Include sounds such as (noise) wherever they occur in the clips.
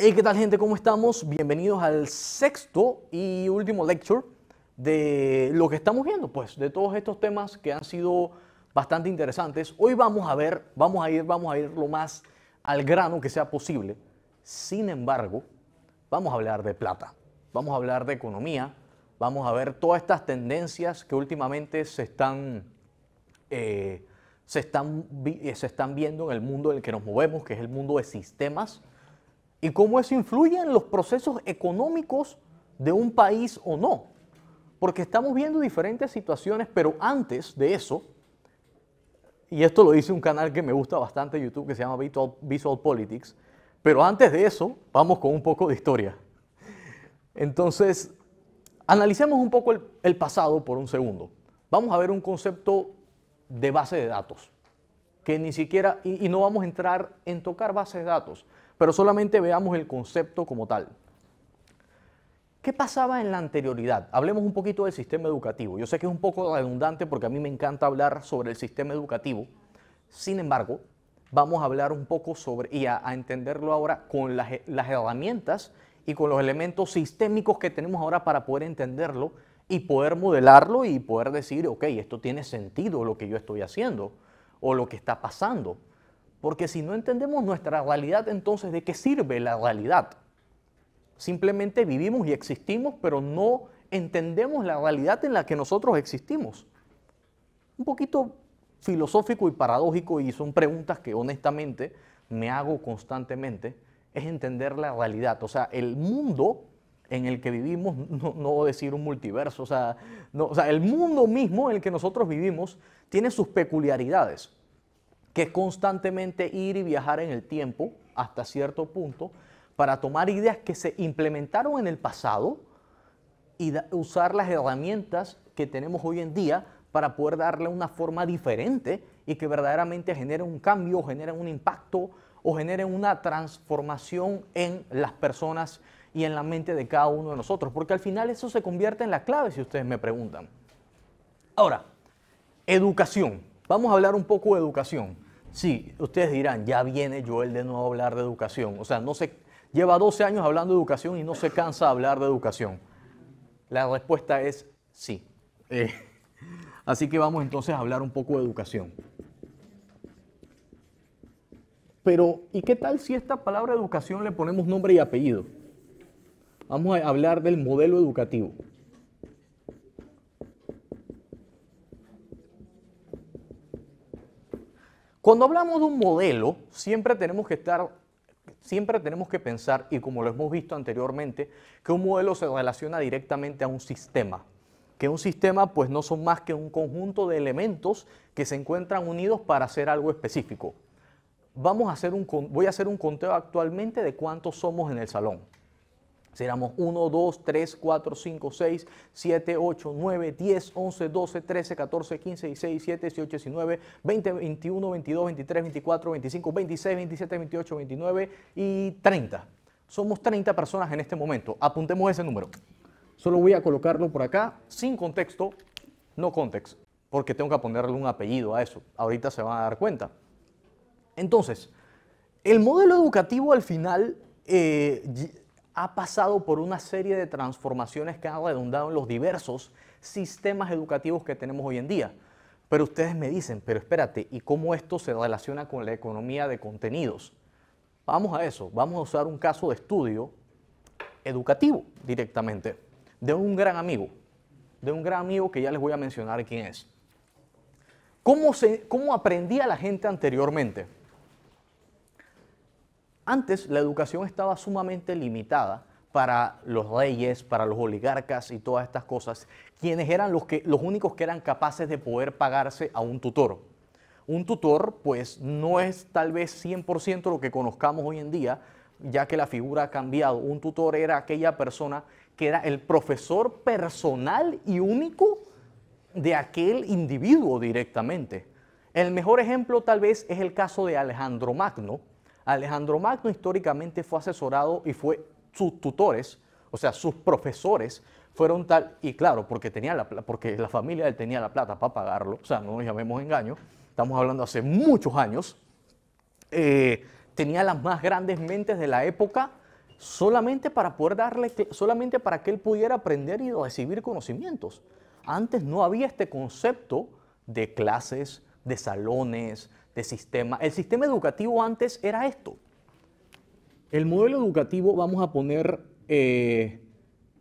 ¿qué tal gente? ¿Cómo estamos? Bienvenidos al sexto y último lecture de lo que estamos viendo, pues, de todos estos temas que han sido bastante interesantes. Hoy vamos a ver, vamos a ir, vamos a ir lo más al grano que sea posible. Sin embargo, vamos a hablar de plata, vamos a hablar de economía, vamos a ver todas estas tendencias que últimamente se están, eh, se están, eh, se están viendo en el mundo en el que nos movemos, que es el mundo de sistemas y cómo eso influye en los procesos económicos de un país o no. Porque estamos viendo diferentes situaciones, pero antes de eso, y esto lo dice un canal que me gusta bastante YouTube que se llama Visual, Politics, pero antes de eso vamos con un poco de historia. Entonces, analicemos un poco el, pasado por un segundo. Vamos a ver un concepto de base de datos, que ni siquiera, y no vamos a entrar en tocar bases de datos, pero solamente veamos el concepto como tal. ¿Qué pasaba en la anterioridad? Hablemos un poquito del sistema educativo. Yo sé que es un poco redundante porque a mí me encanta hablar sobre el sistema educativo. Sin embargo, vamos a hablar un poco sobre y a, entenderlo ahora con las herramientas y con los elementos sistémicos que tenemos ahora para poder entenderlo y poder modelarlo y poder decir, ok, esto tiene sentido lo que yo estoy haciendo o lo que está pasando. Porque si no entendemos nuestra realidad, entonces ¿de qué sirve la realidad? Simplemente vivimos y existimos, pero no entendemos la realidad en la que nosotros existimos. Un poquito filosófico y paradójico y son preguntas que honestamente me hago constantemente, es entender la realidad. O sea, el mundo en el que vivimos, no, decir un multiverso, o sea, o sea, el mundo mismo en el que nosotros vivimos tiene sus peculiaridades que constantemente ir y viajar en el tiempo hasta cierto punto para tomar ideas que se implementaron en el pasado y usar las herramientas que tenemos hoy en día para poder darle una forma diferente y que verdaderamente genere un cambio, genere un impacto o generen una transformación en las personas y en la mente de cada uno de nosotros, porque al final eso se convierte en la clave si ustedes me preguntan. Ahora, educación. Vamos a hablar un poco de educación. Sí, ustedes dirán, ya viene Joel de nuevo a hablar de educación. O sea, no se, lleva 12 años hablando de educación y no se cansa de hablar de educación. La respuesta es sí. Eh, (laughs) así que vamos entonces a hablar un poco de educación. Pero, ¿y qué tal si esta palabra educación le ponemos nombre y apellido? Vamos a hablar del modelo educativo. Cuando hablamos de un modelo, siempre tenemos que estar siempre tenemos que pensar, y como lo hemos visto anteriormente, que un modelo se relaciona directamente a un sistema. Que un sistema pues no son más que un conjunto de elementos que se encuentran unidos para hacer algo específico. Vamos a hacer un, voy a hacer un conteo actualmente de cuántos somos en el salón. Éramos 1, 2, 3, 4, 5, 6, 7, 8, 9, 10, 11, 12, 13, 14, 15, 16, 17, 18, 19, 20, 21, 22, 23, 24, 25, 26, 27, 28, 29 y 30. Somos 30 personas en este momento. Apuntemos ese número. Solo voy a colocarlo por acá, sin contexto, no context, porque tengo que ponerle un apellido a eso. Ahorita se van a dar cuenta. Entonces, el modelo educativo al final... Eh, ha pasado por una serie de transformaciones que han redundado en los diversos sistemas educativos que tenemos hoy en día. Pero ustedes me dicen, pero espérate, ¿y cómo esto se relaciona con la economía de contenidos? Vamos a eso, vamos a usar un caso de estudio educativo directamente, de un gran amigo, de un gran amigo que ya les voy a mencionar quién es. ¿Cómo, se, cómo aprendía la gente anteriormente? Antes la educación estaba sumamente limitada para los reyes, para los oligarcas y todas estas cosas, quienes eran los, que, los únicos que eran capaces de poder pagarse a un tutor. Un tutor, pues, no es tal vez 100% lo que conozcamos hoy en día, ya que la figura ha cambiado. Un tutor era aquella persona que era el profesor personal y único de aquel individuo directamente. El mejor ejemplo tal vez es el caso de Alejandro Magno, Alejandro Magno históricamente fue asesorado y fue sus tutores, o sea, sus profesores, fueron tal, y claro, porque, tenía la, porque la familia él tenía la plata para pagarlo, o sea, no nos llamemos engaño, estamos hablando hace muchos años, eh, tenía las más grandes mentes de la época solamente para poder darle, solamente para que él pudiera aprender y recibir conocimientos. Antes no había este concepto de clases, de salones, de sistema. El sistema educativo antes era esto. El modelo educativo vamos a poner eh,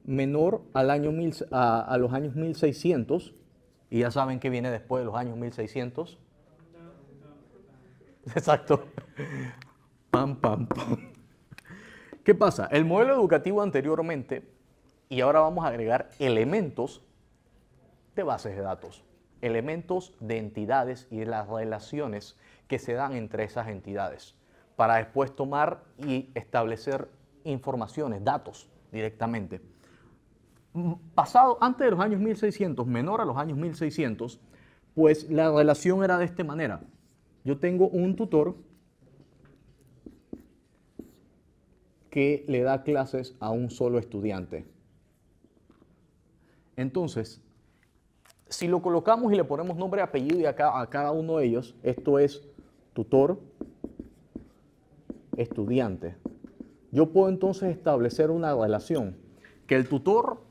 menor al año a, a, los años 1600, y ya saben que viene después de los años 1600. (laughs) Exacto. Pam, pam, pam. ¿Qué pasa? El modelo educativo anteriormente, y ahora vamos a agregar elementos de bases de datos elementos de entidades y de las relaciones que se dan entre esas entidades, para después tomar y establecer informaciones, datos directamente. Pasado, antes de los años 1600, menor a los años 1600, pues la relación era de esta manera. Yo tengo un tutor que le da clases a un solo estudiante. Entonces, si lo colocamos y le ponemos nombre apellido a cada, a cada uno de ellos, esto es tutor, estudiante. Yo puedo entonces establecer una relación que el tutor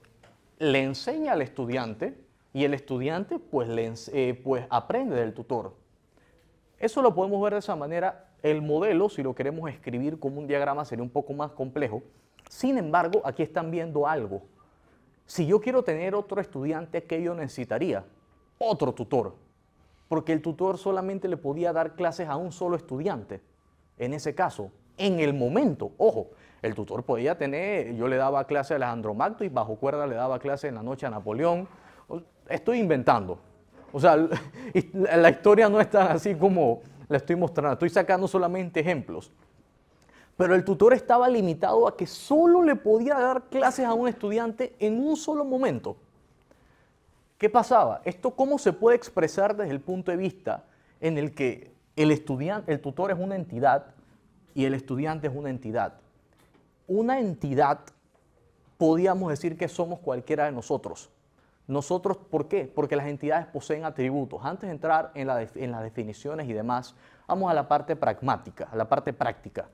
le enseña al estudiante y el estudiante pues, eh, pues aprende del tutor. Eso lo podemos ver de esa manera. El modelo, si lo queremos escribir como un diagrama, sería un poco más complejo. Sin embargo, aquí están viendo algo. Si yo quiero tener otro estudiante, ¿qué yo necesitaría? Otro tutor, porque el tutor solamente le podía dar clases a un solo estudiante. En ese caso, en el momento, ojo, el tutor podía tener, yo le daba clase a Alejandro Magno y bajo cuerda le daba clase en la noche a Napoleón. Estoy inventando. O sea, (laughs) la historia no es tan así como la estoy mostrando. Estoy sacando solamente ejemplos pero el tutor estaba limitado a que solo le podía dar clases a un estudiante en un solo momento. ¿Qué pasaba? ¿Esto cómo se puede expresar desde el punto de vista en el que el, estudiante, el tutor es una entidad y el estudiante es una entidad? Una entidad, podíamos decir que somos cualquiera de nosotros. Nosotros, ¿por qué? Porque las entidades poseen atributos. Antes de entrar en las definiciones y demás, vamos a la parte pragmática, a la parte práctica.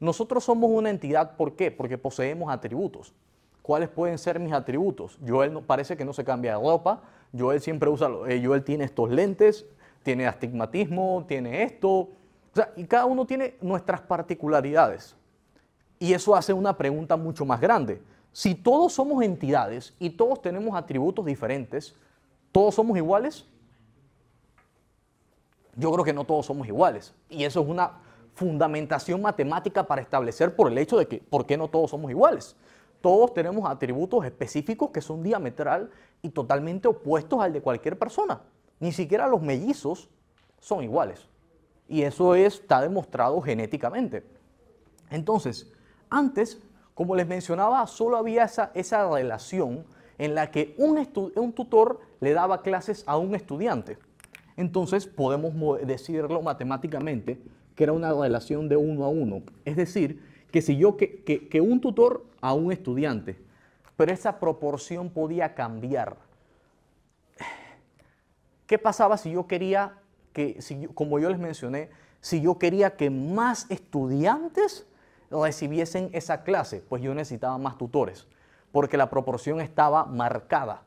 Nosotros somos una entidad, ¿por qué? Porque poseemos atributos. ¿Cuáles pueden ser mis atributos? Joel no, parece que no se cambia de ropa, Joel siempre usa, Joel eh, tiene estos lentes, tiene astigmatismo, tiene esto, o sea, y cada uno tiene nuestras particularidades. Y eso hace una pregunta mucho más grande. Si todos somos entidades y todos tenemos atributos diferentes, ¿todos somos iguales? Yo creo que no todos somos iguales. Y eso es una fundamentación matemática para establecer por el hecho de que, ¿por qué no todos somos iguales? Todos tenemos atributos específicos que son diametral y totalmente opuestos al de cualquier persona. Ni siquiera los mellizos son iguales. Y eso está demostrado genéticamente. Entonces, antes, como les mencionaba, solo había esa, relación en la que un, un tutor le daba clases a un estudiante. Entonces, podemos decirlo matemáticamente, que era una relación de uno a uno. Es decir, que si yo, que, un tutor a un estudiante, pero esa proporción podía cambiar. ¿Qué pasaba si yo quería que, como yo les mencioné, si yo quería que más estudiantes recibiesen esa clase? Pues yo necesitaba más tutores, porque la proporción estaba marcada.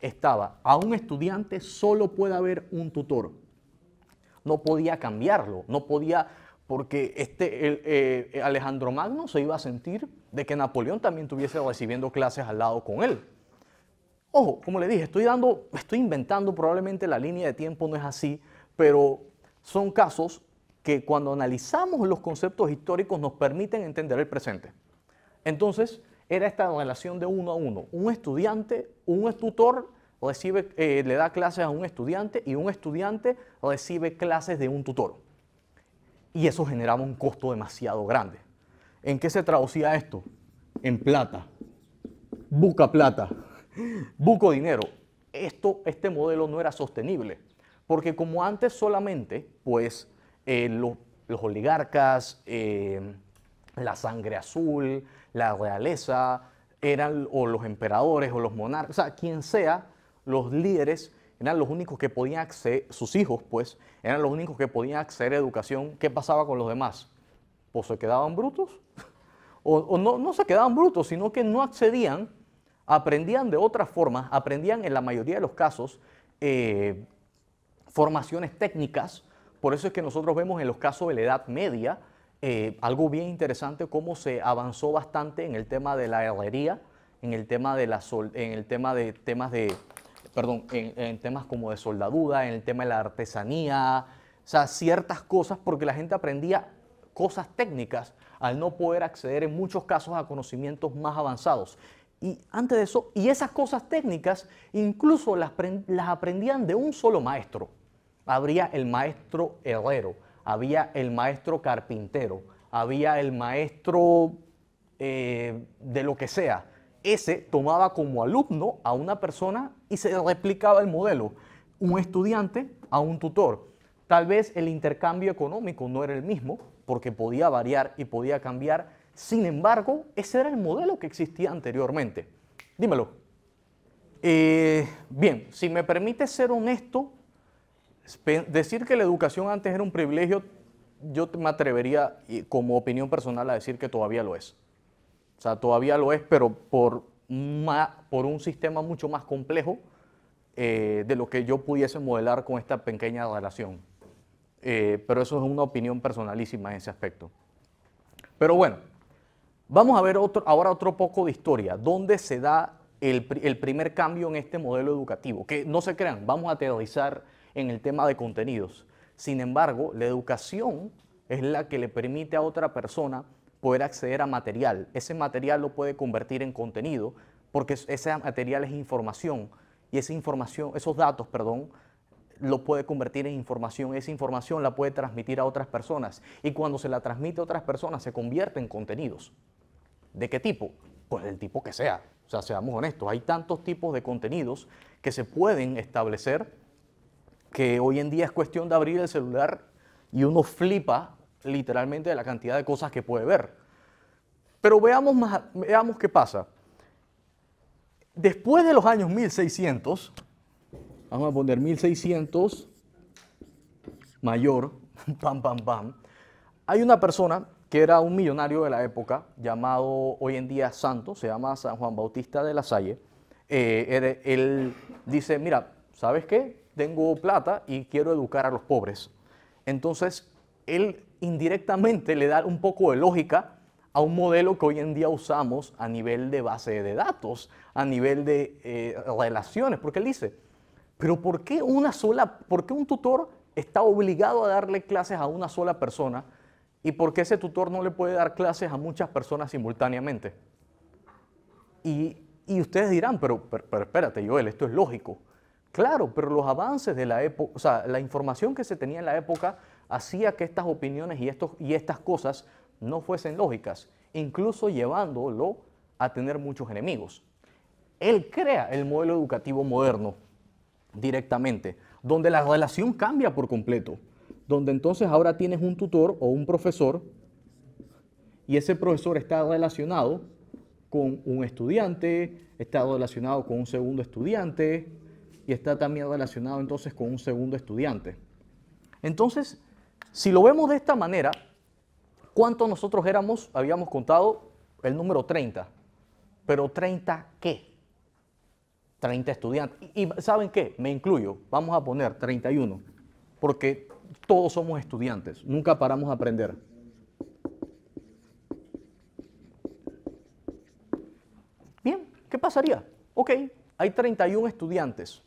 Estaba, a un estudiante solo puede haber un tutor no podía cambiarlo, no podía, porque este, eh, Alejandro Magno se iba a sentir de que Napoleón también estuviese recibiendo clases al lado con él. Ojo, como le dije, estoy dando, estoy inventando, probablemente la línea de tiempo no es así, pero son casos que cuando analizamos los conceptos históricos nos permiten entender el presente. Entonces, era esta relación de uno a uno, un estudiante, un tutor recibe, eh, le da clases a un estudiante y un estudiante recibe clases de un tutor. Y eso generaba un costo demasiado grande. ¿En qué se traducía esto? En plata. Busca plata. Buco dinero. Esto, este modelo no era sostenible. Porque como antes solamente, pues eh, los, oligarcas, eh, la sangre azul, la realeza, eran o los emperadores o los monarcas, o sea, quien sea, los líderes eran los únicos que podían acceder, sus hijos pues, eran los únicos que podían acceder a educación. ¿Qué pasaba con los demás? Pues se quedaban brutos. (laughs) O, no, se quedaban brutos, sino que no accedían, aprendían de otras formas, aprendían en la mayoría de los casos eh, formaciones técnicas. Por eso es que nosotros vemos en los casos de la Edad Media eh, algo bien interesante, cómo se avanzó bastante en el tema de la herrería, en el tema de, la en el tema de temas de perdón, en, temas como de soldadura, en el tema de la artesanía, o sea, ciertas cosas, porque la gente aprendía cosas técnicas al no poder acceder en muchos casos a conocimientos más avanzados. Y antes de eso, y esas cosas técnicas incluso las, aprendían de un solo maestro. Habría el maestro herrero, había el maestro carpintero, había el maestro eh, de lo que sea ese tomaba como alumno a una persona y se replicaba el modelo, un estudiante a un tutor. Tal vez el intercambio económico no era el mismo, porque podía variar y podía cambiar, sin embargo, ese era el modelo que existía anteriormente. Dímelo. Eh, bien, si me permite ser honesto, decir que la educación antes era un privilegio, yo me atrevería, eh, como opinión personal, a decir que todavía lo es. O sea, todavía lo es, pero por, por un sistema mucho más complejo eh, de lo que yo pudiese modelar con esta pequeña relación. Eh, pero eso es una opinión personalísima en ese aspecto. Pero bueno, vamos a ver otro, ahora otro poco de historia. ¿Dónde se da el, primer cambio en este modelo educativo? Que no se crean, vamos a teorizar en el tema de contenidos. Sin embargo, la educación es la que le permite a otra persona poder acceder a material. Ese material lo puede convertir en contenido porque ese material es información y esa información, esos datos, perdón, lo puede convertir en información, esa información la puede transmitir a otras personas y cuando se la transmite a otras personas se convierte en contenidos. ¿De qué tipo? Pues del tipo que sea. O sea, seamos honestos, hay tantos tipos de contenidos que se pueden establecer que hoy en día es cuestión de abrir el celular y uno flipa literalmente de la cantidad de cosas que puede ver. Pero veamos, más, veamos qué pasa. Después de los años 1600, vamos a poner 1600 mayor, (laughs) pam, pam, pam, hay una persona que era un millonario de la época, llamado hoy en día Santo, se llama San Juan Bautista de la Salle. Eh, él dice, mira, ¿sabes qué? Tengo plata y quiero educar a los pobres. Entonces, él indirectamente le da un poco de lógica a un modelo que hoy en día usamos a nivel de base de datos, a nivel de eh, relaciones, porque él dice, pero ¿por qué una sola, por un tutor está obligado a darle clases a una sola persona y por qué ese tutor no le puede dar clases a muchas personas simultáneamente? Y, ustedes dirán, pero, pero, pero espérate Joel, esto es lógico. Claro, pero los avances de la época, o sea, la información que se tenía en la época hacía que estas opiniones y, estos, y estas cosas no fuesen lógicas, incluso llevándolo a tener muchos enemigos. Él crea el modelo educativo moderno directamente, donde la relación cambia por completo, donde entonces ahora tienes un tutor o un profesor y ese profesor está relacionado con un estudiante, está relacionado con un segundo estudiante y está también relacionado entonces con un segundo estudiante. Entonces, si lo vemos de esta manera, ¿cuántos nosotros éramos? Habíamos contado el número 30. Pero 30 qué? 30 estudiantes. Y, ¿saben qué? Me incluyo. Vamos a poner 31. Porque todos somos estudiantes. Nunca paramos a aprender. Bien, ¿qué pasaría? Ok, hay 31 estudiantes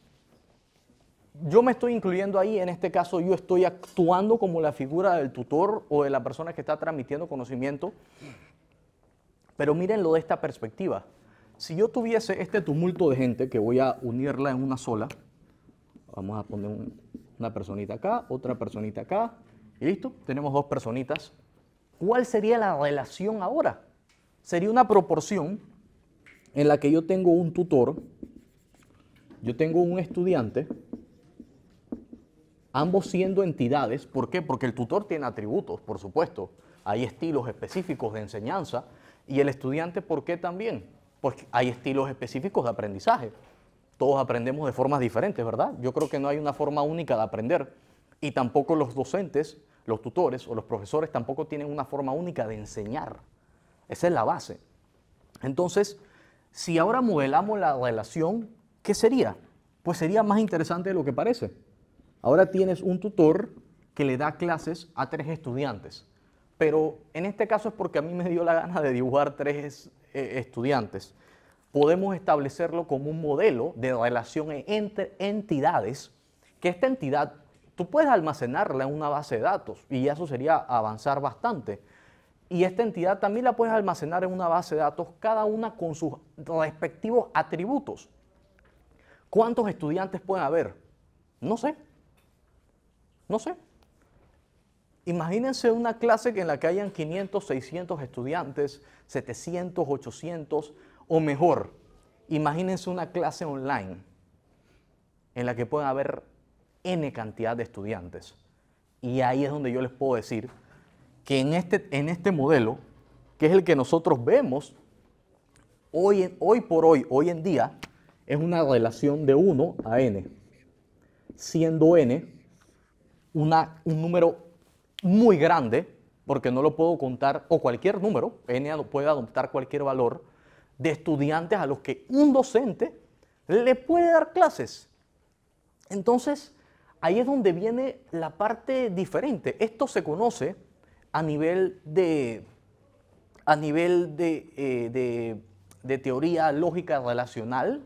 yo me estoy incluyendo ahí, en este caso yo estoy actuando como la figura del tutor o de la persona que está transmitiendo conocimiento, pero mírenlo de esta perspectiva. Si yo tuviese este tumulto de gente que voy a unirla en una sola, vamos a poner una personita acá, otra personita acá, y listo, tenemos dos personitas. ¿Cuál sería la relación ahora? Sería una proporción en la que yo tengo un tutor, yo tengo un estudiante, ambos siendo entidades. ¿Por qué? Porque el tutor tiene atributos, por supuesto. Hay estilos específicos de enseñanza. ¿Y el estudiante por qué también? Porque hay estilos específicos de aprendizaje. Todos aprendemos de formas diferentes, ¿verdad? Yo creo que no hay una forma única de aprender. Y tampoco los docentes, los tutores o los profesores tampoco tienen una forma única de enseñar. Esa es la base. Entonces, si ahora modelamos la relación, ¿qué sería? Pues sería más interesante de lo que parece. Ahora tienes un tutor que le da clases a tres estudiantes. Pero en este caso es porque a mí me dio la gana de dibujar tres eh, estudiantes. Podemos establecerlo como un modelo de relación entre entidades, que esta entidad tú puedes almacenarla en una base de datos y eso sería avanzar bastante. Y esta entidad también la puedes almacenar en una base de datos, cada una con sus respectivos atributos. ¿Cuántos estudiantes pueden haber? No sé. No sé. Imagínense una clase en la que hayan 500, 600 estudiantes, 700, 800 o mejor. Imagínense una clase online en la que pueda haber N cantidad de estudiantes. Y ahí es donde yo les puedo decir que en este, en este modelo, que es el que nosotros vemos hoy, hoy por hoy, hoy en día, es una relación de 1 a n, siendo n un número muy grande, porque no lo puedo contar, o cualquier número, N puede adoptar cualquier valor, de estudiantes a los que un docente le puede dar clases. Entonces, ahí es donde viene la parte diferente. Esto se conoce a nivel de, a nivel de eh, teoría lógica relacional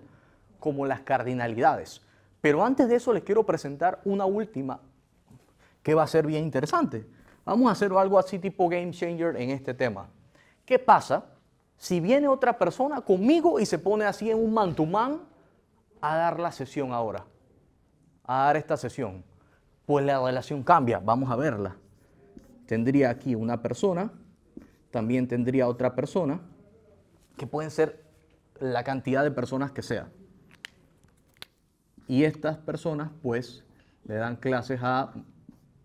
como las cardinalidades. Pero antes de eso les quiero presentar una última que va a ser bien interesante. Vamos a hacer algo así tipo game changer en este tema. ¿Qué pasa si viene otra persona conmigo y se pone así en un man to man a dar la sesión ahora? A dar esta sesión. Pues la relación cambia, vamos a verla. Tendría aquí una persona, también tendría otra persona, que pueden ser la cantidad de personas que sea. Y estas personas pues le dan clases a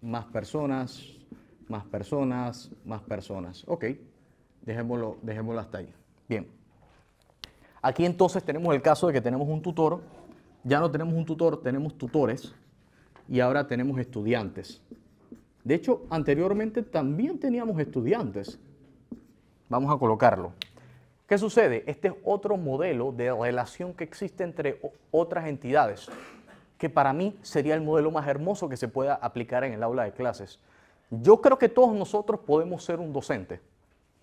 más personas, más personas, más personas. Ok, dejémoslo, dejémoslo hasta ahí. Bien. Aquí entonces tenemos el caso de que tenemos un tutor, ya no tenemos un tutor, tenemos tutores y ahora tenemos estudiantes. De hecho, anteriormente también teníamos estudiantes. Vamos a colocarlo. ¿Qué sucede? Este es otro modelo de relación que existe entre otras entidades que para mí sería el modelo más hermoso que se pueda aplicar en el aula de clases. Yo creo que todos nosotros podemos ser un docente.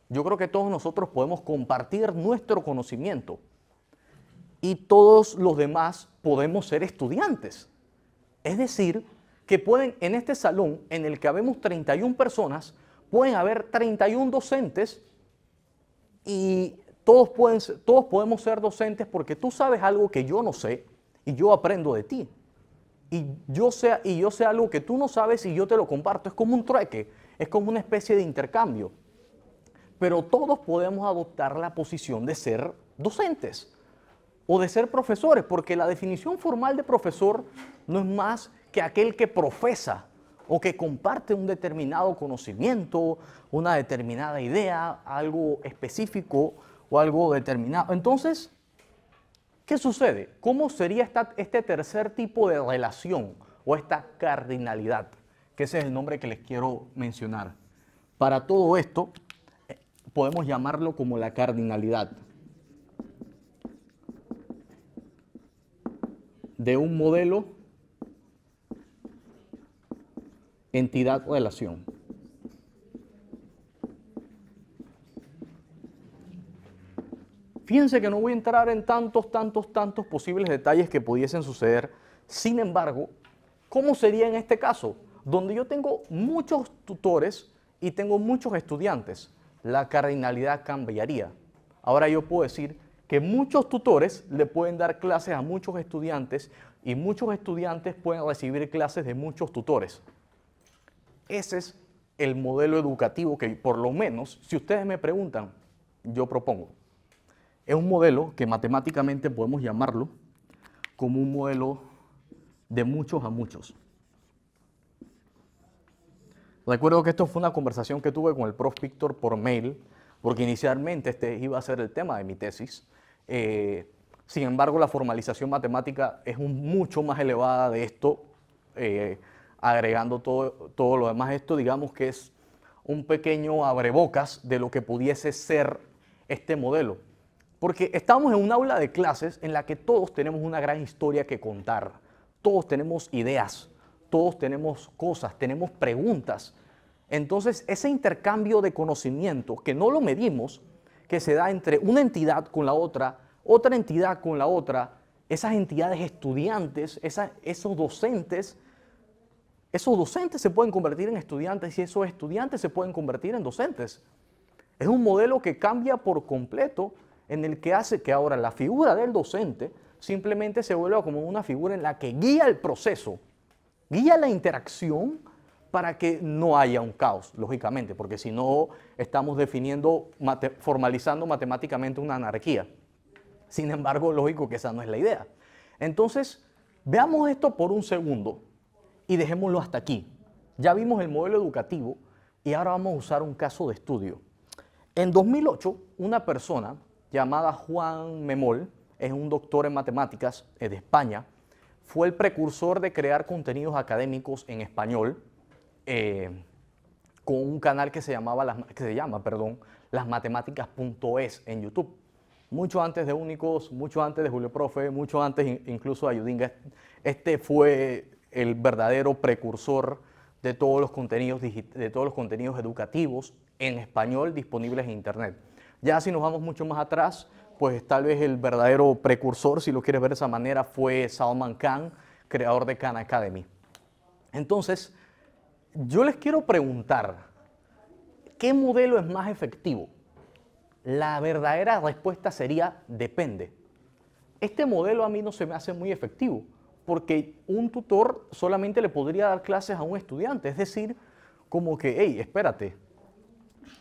Yo creo que todos nosotros podemos compartir nuestro conocimiento. Y todos los demás podemos ser estudiantes. Es decir, que pueden en este salón en el que habemos 31 personas, pueden haber 31 docentes y todos, pueden, todos podemos ser docentes porque tú sabes algo que yo no sé y yo aprendo de ti y yo, sea, y yo sé algo que tú no sabes y yo te lo comparto. Es como un trueque, es como una especie de intercambio. Pero todos podemos adoptar la posición de ser docentes o de ser profesores, porque la definición formal de profesor no es más que aquel que profesa o que comparte un determinado conocimiento, una determinada idea, algo específico o algo determinado. Entonces, ¿Qué sucede? ¿Cómo sería este tercer tipo de relación o esta cardinalidad? Que ese es el nombre que les quiero mencionar. Para todo esto, eh, podemos llamarlo como la cardinalidad. de un modelo entidad-relación. Piense que no voy a entrar en tantos, tantos, tantos posibles detalles que pudiesen suceder. Sin embargo, ¿cómo sería en este caso? Donde yo tengo muchos tutores y tengo muchos estudiantes. La cardinalidad cambiaría. Ahora yo puedo decir que muchos tutores le pueden dar clases a muchos estudiantes y muchos estudiantes pueden recibir clases de muchos tutores. Ese es el modelo educativo que por lo menos, si ustedes me preguntan, yo propongo es un modelo que matemáticamente podemos llamarlo como un modelo de muchos a muchos. Recuerdo que esto fue una conversación que tuve con el prof Víctor por mail, porque inicialmente este iba a ser el tema de mi tesis. Eh, sin embargo, la formalización matemática es mucho más elevada de esto, eh, agregando todo, todo lo demás. Esto digamos que es un pequeño abrebocas de lo que pudiese ser este modelo. Porque estamos en un aula de clases en la que todos tenemos una gran historia que contar, todos tenemos ideas, todos tenemos cosas, tenemos preguntas. Entonces, ese intercambio de conocimiento, que no lo medimos, que se da entre una entidad con la otra, otra entidad con la otra, esas entidades estudiantes, esos docentes, esos docentes se pueden convertir en estudiantes y esos estudiantes se pueden convertir en docentes. Es un modelo que cambia por completo en el que hace que ahora la figura del docente simplemente se vuelva como una figura en la que guía el proceso, guía la interacción para que no haya un caos, lógicamente, porque si no estamos definiendo, formalizando matemáticamente una anarquía. Sin embargo, lógico que esa no es la idea. Entonces, veamos esto por un segundo y dejémoslo hasta aquí. Ya vimos el modelo educativo y ahora vamos a usar un caso de estudio. En 2008, una persona llamada Juan Memol, es un doctor en matemáticas eh, de España, fue el precursor de crear contenidos académicos en español eh, con un canal que se, llamaba que se llama perdón, lasmatemáticas.es en YouTube. Mucho antes de Únicos, mucho antes de Julio Profe, mucho antes incluso de Ayudinga. Este fue el verdadero precursor de todos los contenidos, de todos los contenidos educativos en español disponibles en Internet. Ya si nos vamos mucho más atrás, pues tal vez el verdadero precursor, si lo quieres ver de esa manera, fue Salman Khan, creador de Khan Academy. Entonces, yo les quiero preguntar, ¿qué modelo es más efectivo? La verdadera respuesta sería depende. Este modelo a mí no se me hace muy efectivo, porque un tutor solamente le podría dar clases a un estudiante, es decir, como que, hey, espérate,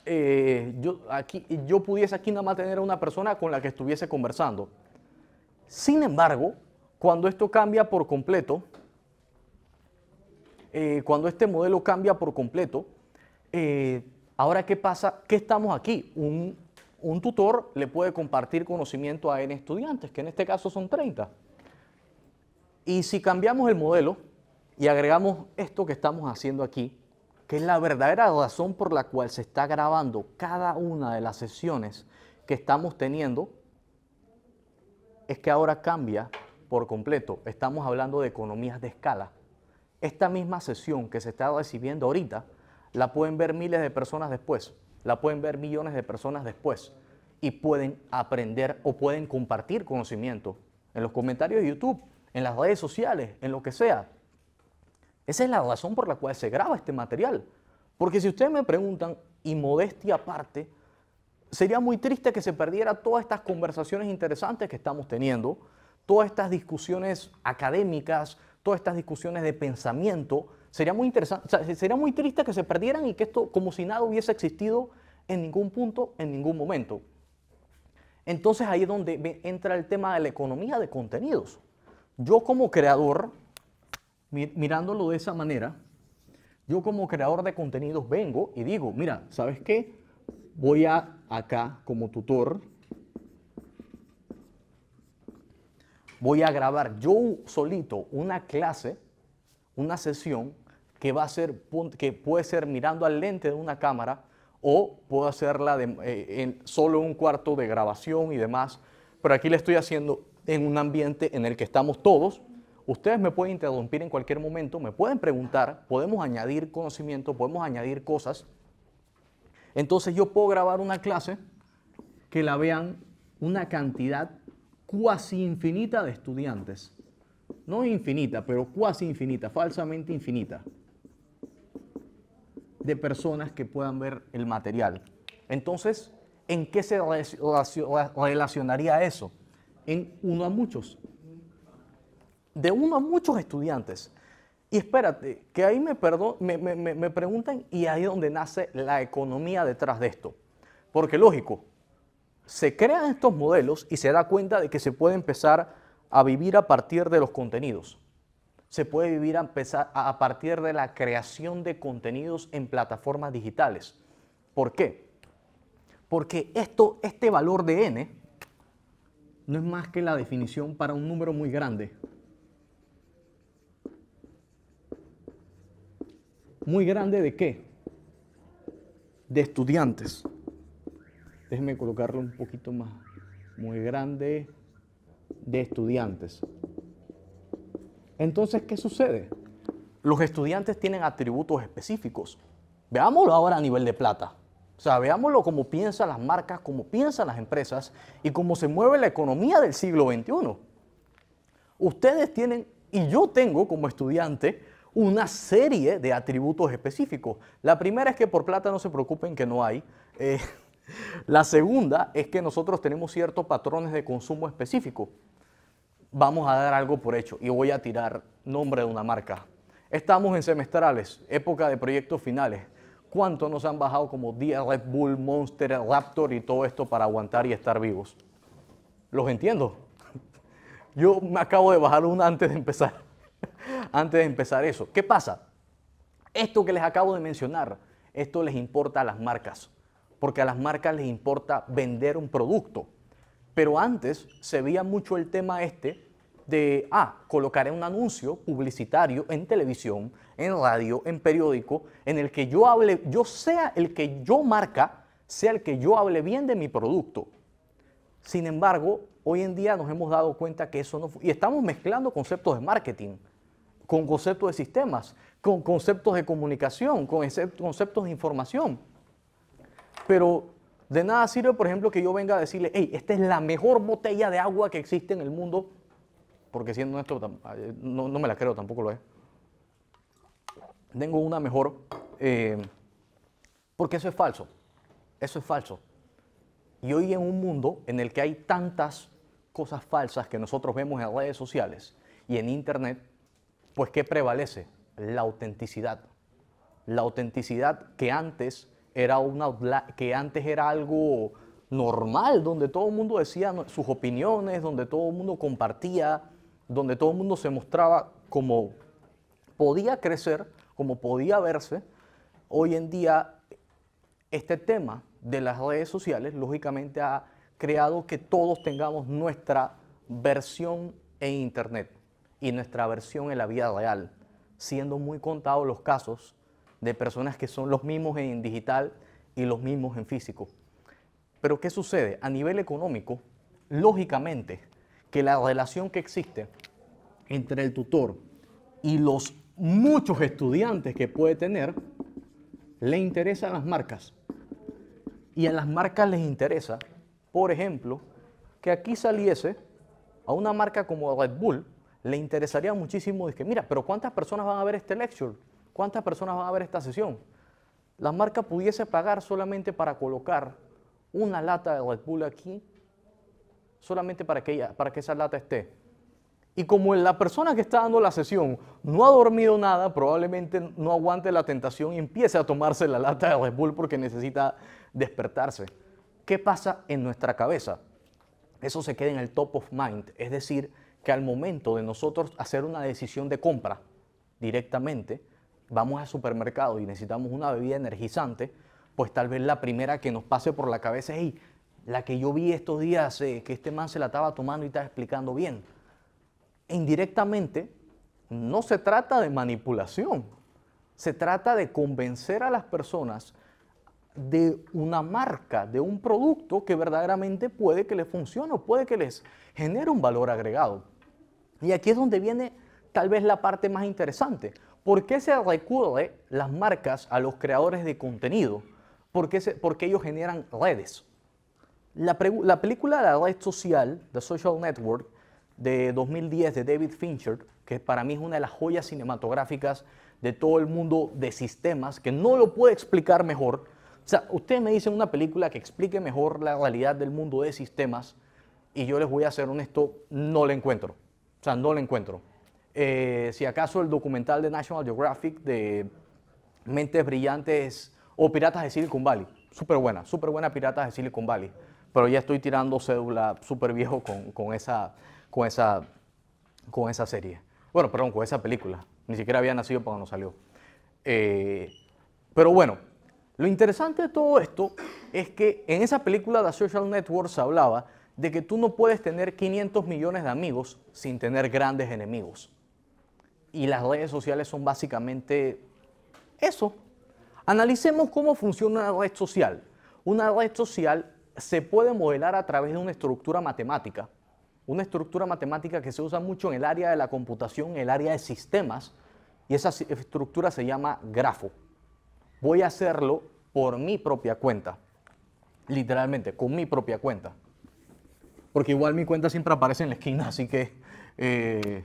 eh, yo, aquí, yo pudiese aquí nada más tener a una persona con la que estuviese conversando. Sin embargo, cuando esto cambia por completo, eh, cuando este modelo cambia por completo, eh, ahora qué pasa, qué estamos aquí. Un, un, tutor le puede compartir conocimiento a N estudiantes, que en este caso son 30. Y si cambiamos el modelo y agregamos esto que estamos haciendo aquí, que es la verdadera razón por la cual se está grabando cada una de las sesiones que estamos teniendo, es que ahora cambia por completo. Estamos hablando de economías de escala. Esta misma sesión que se está recibiendo ahorita, la pueden ver miles de personas después, la pueden ver millones de personas después y pueden aprender o pueden compartir conocimiento en los comentarios de YouTube, en las redes sociales, en lo que sea. Esa es la razón por la cual se graba este material. Porque si ustedes me preguntan, y modestia aparte, sería muy triste que se perdiera todas estas conversaciones interesantes que estamos teniendo, todas estas discusiones académicas, todas estas discusiones de pensamiento. Sería muy, interesante, sería muy triste que se perdieran y que esto como si nada hubiese existido en ningún punto, en ningún momento. Entonces ahí es donde entra el tema de la economía de contenidos. Yo como creador mirándolo de esa manera, yo como creador de contenidos vengo y digo, mira, ¿sabes qué? Voy a acá como tutor, voy a grabar yo solito una clase, una sesión que va a ser, que puede ser mirando al lente de una cámara o puedo hacerla de, eh, en solo un cuarto de grabación y demás, pero aquí le estoy haciendo en un ambiente en el que estamos todos Ustedes me pueden interrumpir en cualquier momento, me pueden preguntar, podemos añadir conocimiento, podemos añadir cosas. Entonces yo puedo grabar una clase que la vean una cantidad cuasi infinita de estudiantes. No infinita, pero cuasi infinita, falsamente infinita, de personas que puedan ver el material. Entonces, ¿en qué se relacionaría eso? En uno a muchos de uno a muchos estudiantes. Y espérate, que ahí me, perdón, me, preguntan y ahí es donde nace la economía detrás de esto. Porque lógico, se crean estos modelos y se da cuenta de que se puede empezar a vivir a partir de los contenidos. Se puede vivir a, empezar a partir de la creación de contenidos en plataformas digitales. ¿Por qué? Porque esto, este valor de n no es más que la definición para un número muy grande. muy grande de qué? De estudiantes. Déjenme colocarlo un poquito más. Muy grande de estudiantes. Entonces, ¿qué sucede? Los estudiantes tienen atributos específicos. Veámoslo ahora a nivel de plata. O sea, veámoslo cómo piensan las marcas, como piensan las empresas y cómo se mueve la economía del siglo XXI. Ustedes tienen, y yo tengo como estudiante, una serie de atributos específicos. La primera es que por plata no se preocupen que no hay. Eh, (laughs) la segunda es que nosotros tenemos ciertos patrones de consumo específico. Vamos a dar algo por hecho y voy a tirar nombre de una marca. Estamos en semestrales, época de proyectos finales. ¿Cuánto nos han bajado como Dia, Red Bull, Monster, Raptor y todo esto para aguantar y estar vivos? Los entiendo. (laughs) Yo me acabo de bajar una antes de empezar antes de empezar eso. ¿Qué pasa? Esto que les acabo de mencionar, esto les importa a las marcas, porque a las marcas les importa vender un producto. Pero antes se veía mucho el tema este de, ah, colocaré un anuncio publicitario en televisión, en radio, en periódico, en el que yo hable, yo sea el que yo marca, sea el que yo hable bien de mi producto. Sin embargo, hoy en día nos hemos dado cuenta que eso no... Y estamos mezclando conceptos de marketing con conceptos de sistemas, con conceptos de comunicación, con conceptos de información. Pero de nada sirve, por ejemplo, que yo venga a decirle, hey, esta es la mejor botella de agua que existe en el mundo, porque siendo esto, no, me la creo, tampoco lo es. Tengo una mejor, eh, porque eso es falso, eso es falso. Y hoy en un mundo en el que hay tantas cosas falsas que nosotros vemos en redes sociales y en Internet, pues ¿qué prevalece? La autenticidad. La autenticidad que antes era, una, que antes era algo normal, donde todo el mundo decía sus opiniones, donde todo el mundo compartía, donde todo el mundo se mostraba como podía crecer, como podía verse. Hoy en día este tema de las redes sociales lógicamente ha creado que todos tengamos nuestra versión en Internet y nuestra versión en la vida real, siendo muy contados los casos de personas que son los mismos en digital y los mismos en físico. Pero ¿qué sucede? A nivel económico, lógicamente, que la relación que existe entre el tutor y los muchos estudiantes que puede tener, le interesa a las marcas. Y a las marcas les interesa, por ejemplo, que aquí saliese a una marca como Red Bull, le interesaría muchísimo, que, mira, pero ¿cuántas personas van a ver este lecture? ¿Cuántas personas van a ver esta sesión? La marca pudiese pagar solamente para colocar una lata de Red Bull aquí, solamente para que, para que esa lata esté. Y como la persona que está dando la sesión no ha dormido nada, probablemente no aguante la tentación y empiece a tomarse la lata de Red Bull porque necesita despertarse. ¿Qué pasa en nuestra cabeza? Eso se queda en el top of mind, es decir, que al momento de nosotros hacer una decisión de compra directamente, vamos al supermercado y necesitamos una bebida energizante, pues tal vez la primera que nos pase por la cabeza es la que yo vi estos días, eh, que este man se la estaba tomando y estaba explicando bien. indirectamente, no se trata de manipulación, se trata de convencer a las personas de una marca, de un producto que verdaderamente puede que les funcione o puede que les genere un valor agregado. Y aquí es donde viene tal vez la parte más interesante. ¿Por qué se recurre las marcas a los creadores de contenido? ¿Por porque ellos generan redes? La, la película La red social, The Social Network, de 2010 de David Fincher, que para mí es una de las joyas cinematográficas de todo el mundo de sistemas, que no lo puede explicar mejor, sea, ustedes me dicen una película que explique mejor la realidad del mundo de sistemas y yo les voy a ser honesto, no la encuentro. O sea, no la encuentro. Eh, si acaso el documental de National Geographic de Mentes Brillantes o Piratas de Silicon Valley. Súper buena, súper buena Piratas de Silicon Valley. Pero ya estoy tirando cédula súper viejo con, esa, con, esa, con esa serie. Bueno, perdón, con esa película. Ni siquiera había nacido cuando salió. Eh, pero bueno, lo interesante de todo esto es que en esa película The Social Networks hablaba de que tú no puedes tener 500 millones de amigos sin tener grandes enemigos. Y las redes sociales son básicamente eso. Analicemos cómo funciona una red social. Una red social se puede modelar a través de una estructura matemática, una estructura matemática que se usa mucho en el área de la computación, en el área de sistemas, y esa estructura se llama grafo voy a hacerlo por mi propia cuenta. Literalmente, con mi propia cuenta. Porque igual mi cuenta siempre aparece en la esquina, así que... Eh,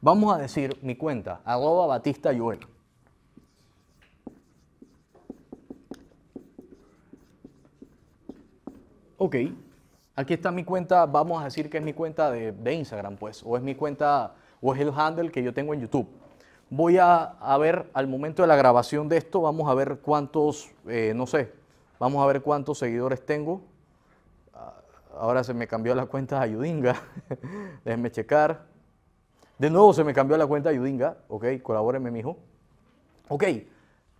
vamos a decir mi cuenta, arroba batista Ok, aquí está mi cuenta, vamos a decir que es mi cuenta de, de Instagram, pues, o es mi cuenta, o es el handle que yo tengo en YouTube voy a, ver al momento de la grabación de esto, vamos a ver cuántos, eh, no sé, vamos a ver cuántos seguidores tengo. Ah, ahora se me cambió la cuenta a Yudinga. (laughs) Déjenme checar. De nuevo se me cambió la cuenta a Yudinga. Ok, colabórenme, mijo. Ok,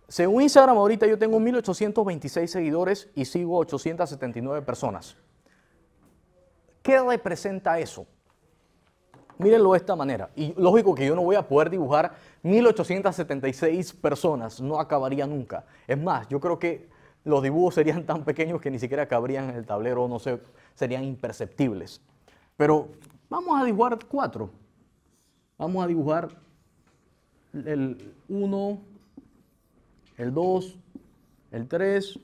según Instagram, ahorita yo tengo 1826 seguidores y sigo 879 personas. ¿Qué representa eso? Mírenlo de esta manera. Y lógico que yo no voy a poder dibujar 1876 personas, no acabaría nunca. Es más, yo creo que los dibujos serían tan pequeños que ni siquiera cabrían en el tablero, no sé, serían imperceptibles. Pero vamos a dibujar cuatro. Vamos a dibujar el 1, el 2, el 3,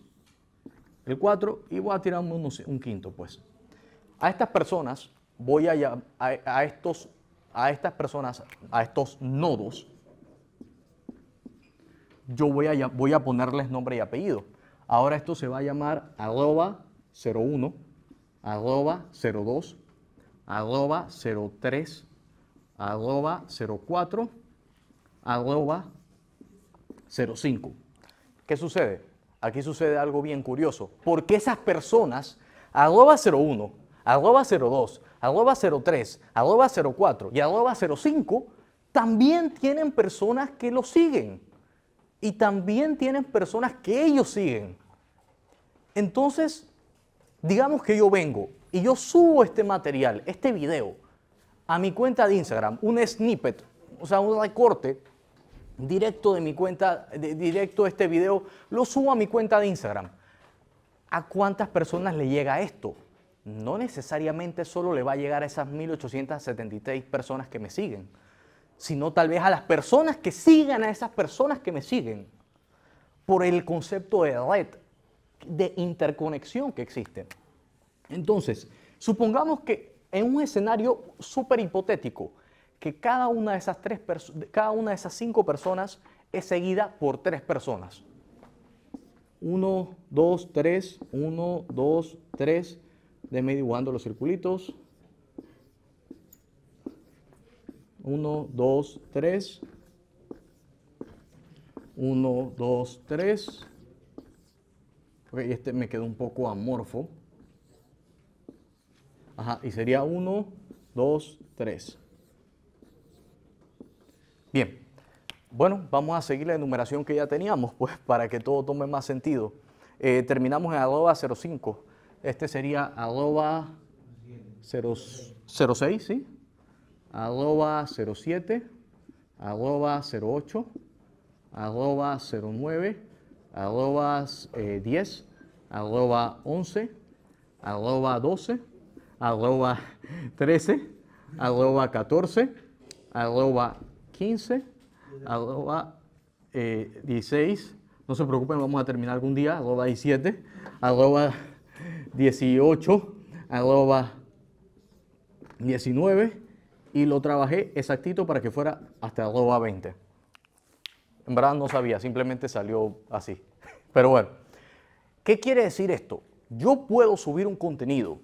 el 4 y voy a tirarme un quinto, pues. A estas personas voy a, a, a, estos, a estas personas, a estos nodos, yo voy voy a ponerles nombre y apellido. Ahora esto se va a llamar arroba 01, arroba 02, arroba 03, arroba 04, arroba 05. ¿Qué sucede? Aquí sucede algo bien curioso, porque esas personas, arroba 01, arroba 02, arroba 03, arroba 04 y arroba 05, también tienen personas que lo siguen y también tienen personas que ellos siguen. Entonces, digamos que yo vengo y yo subo este material, este video, a mi cuenta de Instagram, un snippet, o sea, un recorte directo de mi cuenta, directo de este video, lo subo a mi cuenta de Instagram. ¿A cuántas personas le llega esto? no necesariamente solo le va a llegar a esas 1,876 personas que me siguen, sino tal vez a las personas que sigan a esas personas que me siguen, por el concepto de red, de interconexión que existe. Entonces, supongamos que en un escenario súper hipotético, que cada una, de esas tres cada una de esas cinco personas es seguida por tres personas. Uno, dos, tres, uno, dos, tres, Déjenme dibujando los circulitos. 1, 2, 3. 1, 2, 3. Ok, este me quedó un poco amorfo. Ajá, y sería 1, 2, 3. Bien. Bueno, vamos a seguir la enumeración que ya teníamos, pues para que todo tome más sentido. Eh, terminamos en Adobe 05. Este sería adoba 06, ¿sí? 07, adoba 08, adoba 09, adoba 10, adoba 11, adoba 12, adoba 13, adoba 14, adoba 15, adoba 16, no se preocupen, vamos a terminar algún día, adoba 17, adoba 18, arroba 19 y lo trabajé exactito para que fuera hasta arroba 20. En verdad no sabía, simplemente salió así. (laughs) Pero bueno, ¿qué quiere decir esto? Yo puedo subir un contenido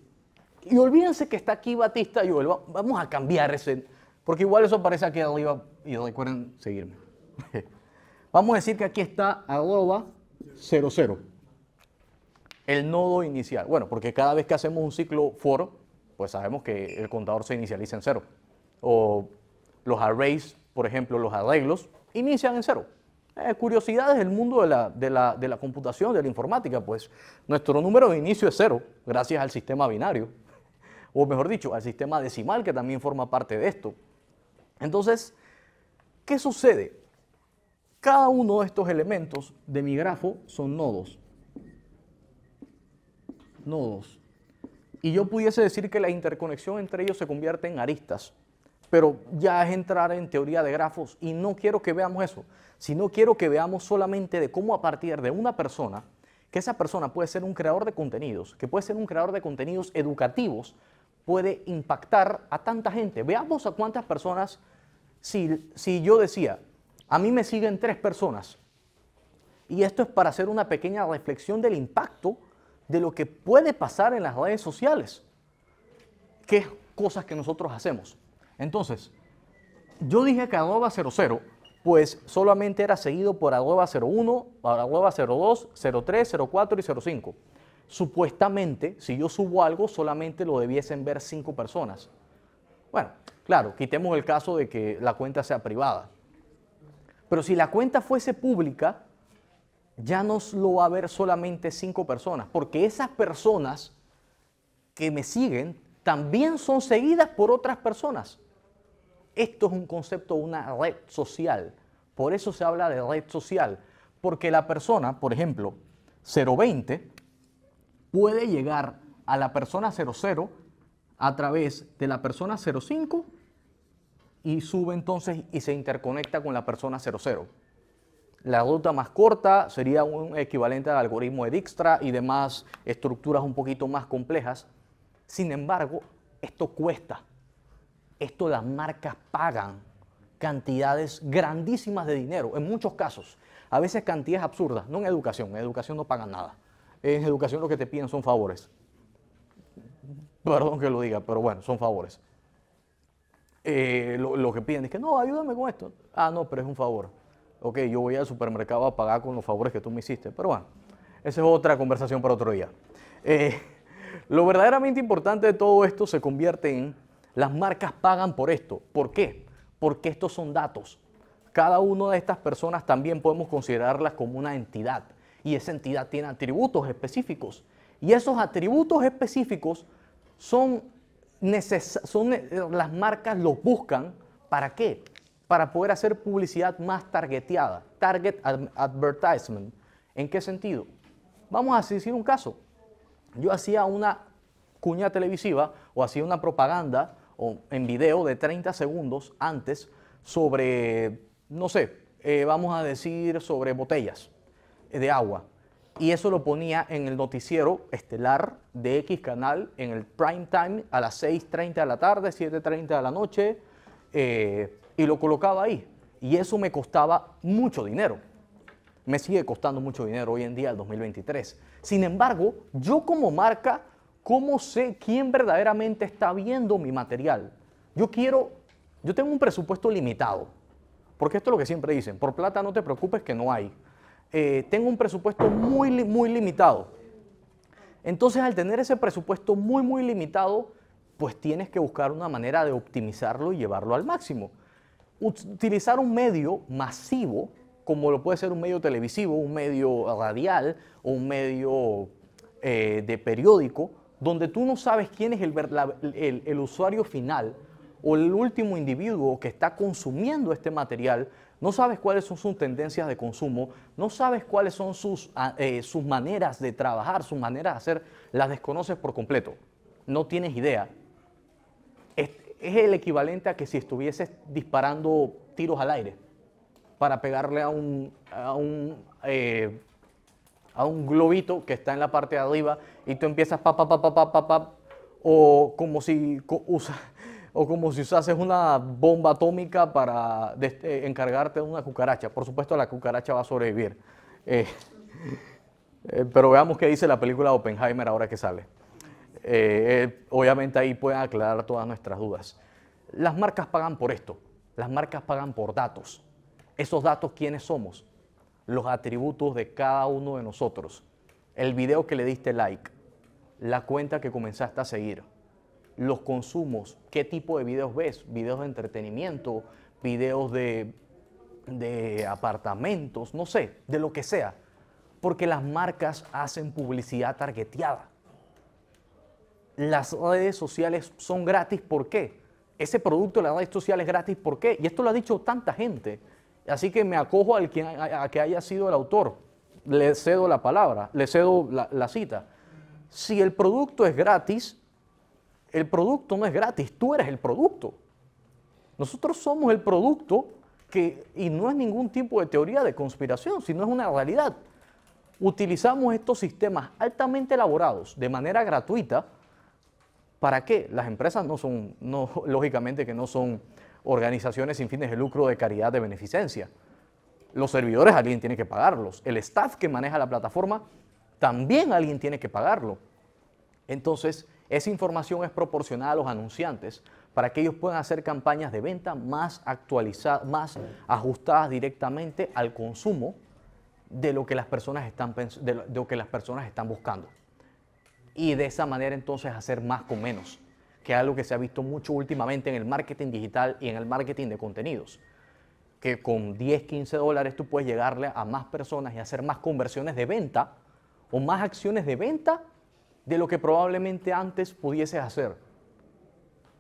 y olvídense que está aquí Batista y yo, vamos a cambiar ese, porque igual eso aparece aquí arriba y recuerden seguirme. (laughs) Vamos a decir que aquí está arroba 00 el nodo inicial. Bueno, porque cada vez que hacemos un ciclo for, pues sabemos que el contador se inicializa en cero. O los arrays, por ejemplo, los arreglos, inician en cero. Eh, curiosidades del mundo de la, de la computación, de la informática, pues nuestro número de inicio es cero, gracias al sistema binario, o mejor dicho, al sistema decimal que también forma parte de esto. Entonces, ¿qué sucede? Cada uno de estos elementos de mi grafo son nodos nodos Y yo pudiese decir que la interconexión entre ellos se convierte en aristas, pero ya es entrar en teoría de grafos y no quiero que veamos eso, sino quiero que veamos solamente de cómo a partir de una persona, que esa persona puede ser un creador de contenidos, que puede ser un creador de contenidos educativos, puede impactar a tanta gente. Veamos a cuántas personas, si, si yo decía, a mí me siguen tres personas, y esto es para hacer una pequeña reflexión del impacto de lo que puede pasar en las redes sociales, Qué cosas que nosotros hacemos. Entonces, yo dije que arroba 00, pues solamente era seguido por arroba 01, arroba 02, 03, 04 y 05. Supuestamente, si yo subo algo, solamente lo debiesen ver cinco personas. Bueno, claro, quitemos el caso de que la cuenta sea privada. Pero si la cuenta fuese pública, ya no lo va a ver solamente cinco personas, porque esas personas que me siguen también son seguidas por otras personas. Esto es un concepto, de una red social. Por eso se habla de red social, porque la persona, por ejemplo, 020 puede llegar a la persona 00 a través de la persona 05 y sube entonces y se interconecta con la persona 00. La ruta más corta sería un equivalente al algoritmo de Dijkstra y demás estructuras un poquito más complejas. Sin embargo, esto cuesta. Esto las marcas pagan cantidades grandísimas de dinero, en muchos casos. A veces cantidades absurdas, no en educación, en educación no pagan nada. En educación lo que te piden son favores. Perdón que lo diga, pero bueno, son favores. Eh, lo, lo que piden es que no, ayúdame con esto. Ah, no, pero es un favor ok, yo voy al supermercado a pagar con los favores que tú me hiciste. Pero bueno, esa es otra conversación para otro día. Eh, lo verdaderamente importante de todo esto se convierte en las marcas pagan por esto. ¿Por qué? Porque estos son datos. Cada una de estas personas también podemos considerarlas como una entidad y esa entidad tiene atributos específicos. Y esos atributos específicos son, son eh, las marcas los buscan para qué? para poder hacer publicidad más targeteada, target advertisement. ¿En qué sentido? Vamos a decir un caso. Yo hacía una cuña televisiva o hacía una propaganda o en video de 30 segundos antes sobre, no sé, eh, vamos a decir sobre botellas de agua. Y eso lo ponía en el noticiero estelar de X canal en el prime time a las 6.30 de la tarde, 7.30 de la noche. Eh, y lo colocaba ahí. Y eso me costaba mucho dinero. Me sigue costando mucho dinero hoy en día, el 2023. Sin embargo, yo como marca, ¿cómo sé quién verdaderamente está viendo mi material? Yo quiero, yo tengo un presupuesto limitado. Porque esto es lo que siempre dicen, por plata no te preocupes que no hay. Eh, tengo un presupuesto muy, muy limitado. Entonces, al tener ese presupuesto muy, muy limitado, pues tienes que buscar una manera de optimizarlo y llevarlo al máximo utilizar un medio masivo, como lo puede ser un medio televisivo, un medio radial o un medio eh, de periódico, donde tú no sabes quién es el, el, usuario final o el último individuo que está consumiendo este material, no sabes cuáles son sus tendencias de consumo, no sabes cuáles son sus, ah, eh, sus maneras de trabajar, sus maneras de hacer, las desconoces por completo, no tienes idea es el equivalente a que si estuvieses disparando tiros al aire para pegarle eh, a un, globito que está en la parte de arriba y tú empiezas pa, pa, pa, pa, pa, pa, o como si usa, usases una bomba atómica para eh, encargarte de una cucaracha. Por supuesto, la cucaracha va a sobrevivir. Eh, pero veamos qué dice la película Oppenheimer ahora que sale. Eh, eh, obviamente ahí pueden aclarar todas nuestras dudas. Las marcas pagan por esto, las marcas pagan por datos. Esos datos, ¿quiénes somos? Los atributos de cada uno de nosotros. El video que le diste like, la cuenta que comenzaste a seguir, los consumos, qué tipo de videos ves, videos de entretenimiento, videos de, de apartamentos, no sé, de lo que sea. Porque las marcas hacen publicidad targeteada las redes sociales son gratis, ¿por qué? Ese producto de las redes sociales es gratis, ¿por qué? Y esto lo ha dicho tanta gente. Así que me acojo al que, a, que haya sido el autor. Le cedo la palabra, le cedo la, la cita. Si el producto es gratis, el producto no es gratis, tú eres el producto. Nosotros somos el producto que, y no es ningún tipo de teoría de conspiración, sino es una realidad. Utilizamos estos sistemas altamente elaborados de manera gratuita ¿Para qué? Las empresas no son, no, (laughs) lógicamente que no son organizaciones sin fines de lucro de caridad de beneficencia. Los servidores alguien tiene que pagarlos. El staff que maneja la plataforma también alguien tiene que pagarlo. Entonces, esa información es proporcionada a los anunciantes para que ellos puedan hacer campañas de venta más actualizadas, más ajustadas directamente al consumo de lo que las personas están, de lo que las personas están buscando y de esa manera entonces hacer más con menos, que es algo que se ha visto mucho últimamente en el marketing digital y en el marketing de contenidos, que con 10, 15 dólares tú puedes llegarle a más personas y hacer más conversiones de venta o más acciones de venta de lo que probablemente antes pudieses hacer.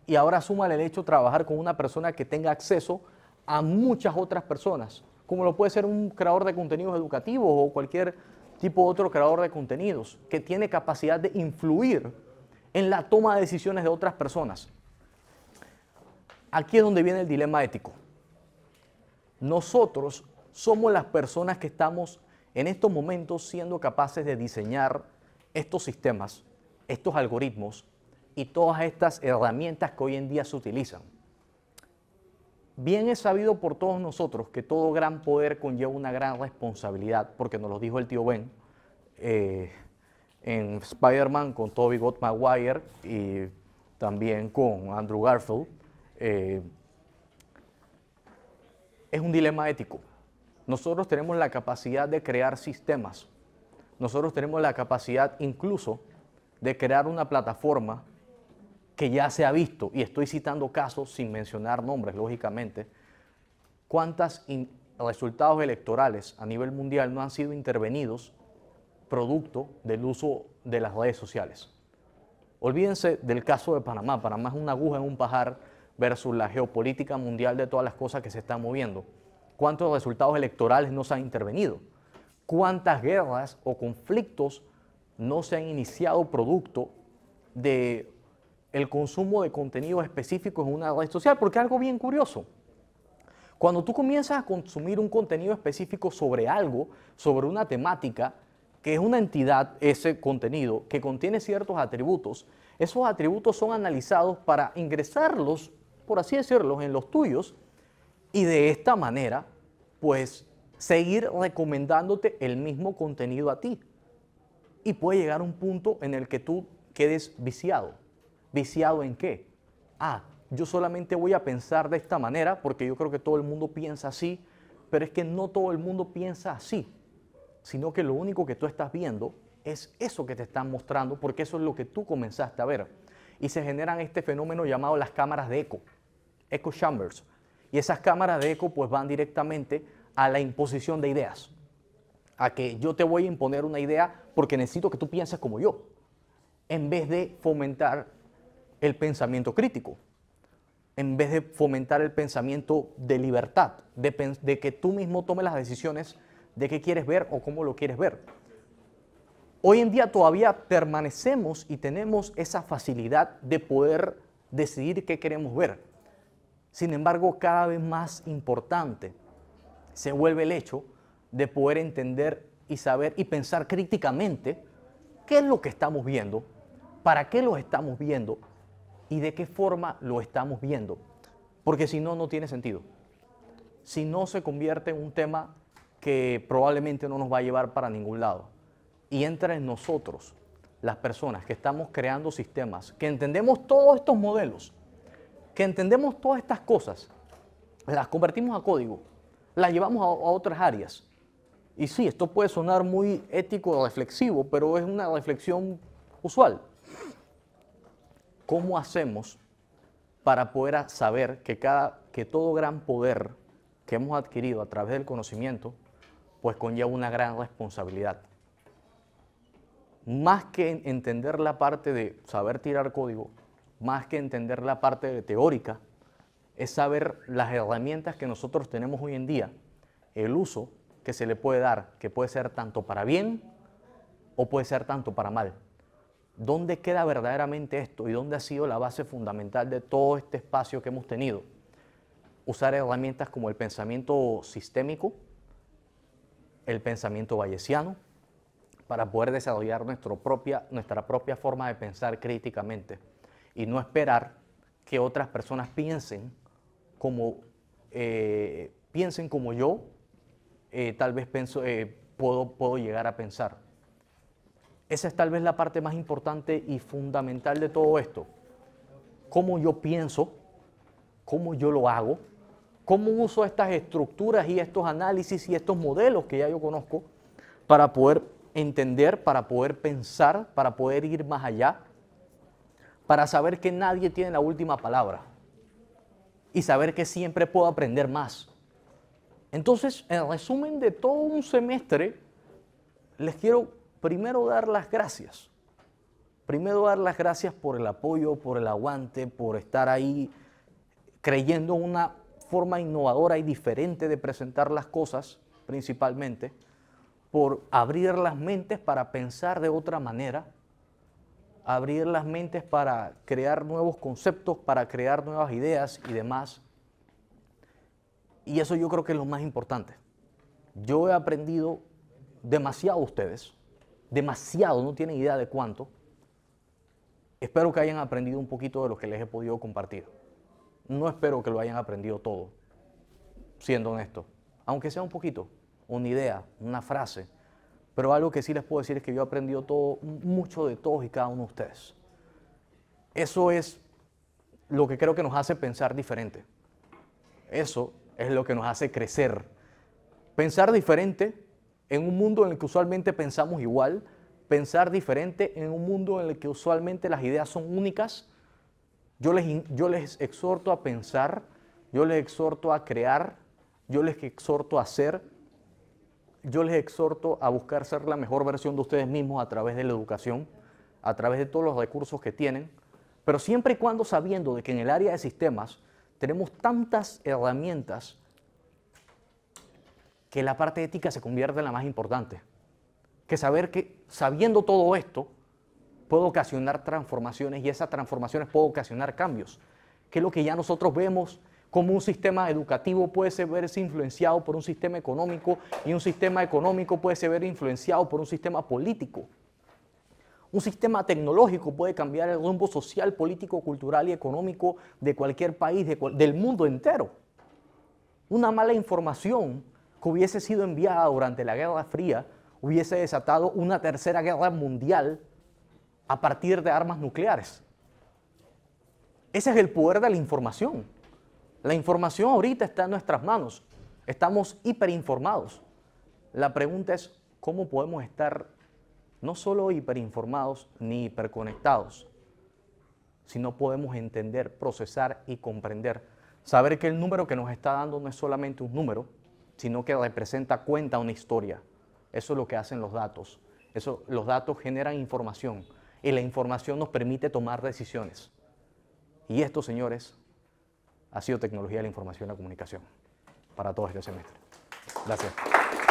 Y ahora suma el hecho trabajar con una persona que tenga acceso a muchas otras personas, como lo puede ser un creador de contenidos educativos o cualquier tipo otro creador de contenidos, que tiene capacidad de influir en la toma de decisiones de otras personas. Aquí es donde viene el dilema ético. Nosotros somos las personas que estamos en estos momentos siendo capaces de diseñar estos sistemas, estos algoritmos y todas estas herramientas que hoy en día se utilizan. Bien es sabido por todos nosotros que todo gran poder conlleva una gran responsabilidad, porque nos lo dijo el tío Ben eh, en Spider-Man con Tobey Maguire y también con Andrew Garfield. Eh, es un dilema ético. Nosotros tenemos la capacidad de crear sistemas. Nosotros tenemos la capacidad incluso de crear una plataforma que ya se ha visto, y estoy citando casos sin mencionar nombres, lógicamente, cuántos resultados electorales a nivel mundial no han sido intervenidos producto del uso de las redes sociales. Olvídense del caso de Panamá. Panamá es una aguja en un pajar versus la geopolítica mundial de todas las cosas que se están moviendo. ¿Cuántos resultados electorales no se han intervenido? ¿Cuántas guerras o conflictos no se han iniciado producto de el consumo de contenido específico en una red social, porque algo bien curioso. Cuando tú comienzas a consumir un contenido específico sobre algo, sobre una temática, que es una entidad, ese contenido, que contiene ciertos atributos, esos atributos son analizados para ingresarlos, por así decirlo, en los tuyos y de esta manera, pues, seguir recomendándote el mismo contenido a ti. Y puede llegar un punto en el que tú quedes viciado. ¿Viciado en qué? Ah, yo solamente voy a pensar de esta manera porque yo creo que todo el mundo piensa así, pero es que no todo el mundo piensa así, sino que lo único que tú estás viendo es eso que te están mostrando porque eso es lo que tú comenzaste a ver. Y se generan este fenómeno llamado las cámaras de eco, echo chambers. Y esas cámaras de eco pues van directamente a la imposición de ideas, a que yo te voy a imponer una idea porque necesito que tú pienses como yo, en vez de fomentar el pensamiento crítico, en vez de fomentar el pensamiento de libertad, de, que tú mismo tomes las decisiones de qué quieres ver o cómo lo quieres ver. Hoy en día todavía permanecemos y tenemos esa facilidad de poder decidir qué queremos ver. Sin embargo, cada vez más importante se vuelve el hecho de poder entender y saber y pensar críticamente qué es lo que estamos viendo, para qué lo estamos viendo y de qué forma lo estamos viendo. Porque si no, no tiene sentido. Si no, se convierte en un tema que probablemente no nos va a llevar para ningún lado. Y entra en nosotros, las personas que estamos creando sistemas, que entendemos todos estos modelos, que entendemos todas estas cosas, las convertimos a código, las llevamos a, otras áreas. Y sí, esto puede sonar muy ético, reflexivo, pero es una reflexión usual. ¿Cómo hacemos para poder saber que, cada, que todo gran poder que hemos adquirido a través del conocimiento, pues conlleva una gran responsabilidad? Más que entender la parte de saber tirar código, más que entender la parte teórica, es saber las herramientas que nosotros tenemos hoy en día, el uso que se le puede dar, que puede ser tanto para bien o puede ser tanto para mal. ¿Dónde queda verdaderamente esto y dónde ha sido la base fundamental de todo este espacio que hemos tenido? Usar herramientas como el pensamiento sistémico, el pensamiento bayesiano, para poder desarrollar nuestra propia forma de pensar críticamente y no esperar que otras personas piensen como, eh, yo eh, tal vez eh, puedo, puedo llegar a pensar. Esa es tal vez la parte más importante y fundamental de todo esto. Cómo yo pienso, cómo yo lo hago, cómo uso estas estructuras y estos análisis y estos modelos que ya yo conozco para poder entender, para poder pensar, para poder ir más allá, para saber que nadie tiene la última palabra y saber que siempre puedo aprender más. Entonces, en resumen de todo un semestre, les quiero primero dar las gracias. Primero dar las gracias por el apoyo, por el aguante, por estar ahí creyendo una forma innovadora y diferente de presentar las cosas, principalmente, por abrir las mentes para pensar de otra manera, abrir las mentes para crear nuevos conceptos, para crear nuevas ideas y demás. Y eso yo creo que es lo más importante. Yo he aprendido demasiado ustedes demasiado, no tienen idea de cuánto. Espero que hayan aprendido un poquito de lo que les he podido compartir. No espero que lo hayan aprendido todo, siendo honesto. Aunque sea un poquito, una idea, una frase. Pero algo que sí les puedo decir es que yo he aprendido todo, mucho de todos y cada uno de ustedes. Eso es lo que creo que nos hace pensar diferente. Eso es lo que nos hace crecer. Pensar diferente en un mundo en el que usualmente pensamos igual, pensar diferente en un mundo en el que usualmente las ideas son únicas, yo les, exhorto a pensar, yo les exhorto a crear, yo les exhorto a hacer, yo les exhorto a buscar ser la mejor versión de ustedes mismos a través de la educación, a través de todos los recursos que tienen, pero siempre y cuando sabiendo de que en el área de sistemas tenemos tantas herramientas que la parte ética se convierte en la más importante. Que saber que sabiendo todo esto, puede ocasionar transformaciones y esas transformaciones puedo ocasionar cambios. Que es lo que ya nosotros vemos como un sistema educativo puede verse influenciado por un sistema económico y un sistema económico puede ser influenciado por un sistema político. Un sistema tecnológico puede cambiar el rumbo social, político, cultural y económico de cualquier país, del mundo entero. Una mala información hubiese sido enviada durante la Guerra Fría hubiese desatado una tercera guerra mundial a partir de armas nucleares. Ese es el poder de la información. La información ahorita está en nuestras manos. Estamos hiperinformados. La pregunta es cómo podemos estar no solo hiperinformados ni hiperconectados, sino podemos entender, procesar y comprender. Saber que el número que nos está dando no es solamente un número, sino que representa, cuenta una historia. Eso es lo que hacen los datos. Eso, los datos generan información y la información nos permite tomar decisiones. Y esto, señores, ha sido tecnología de la información y la comunicación para todo este semestre. Gracias.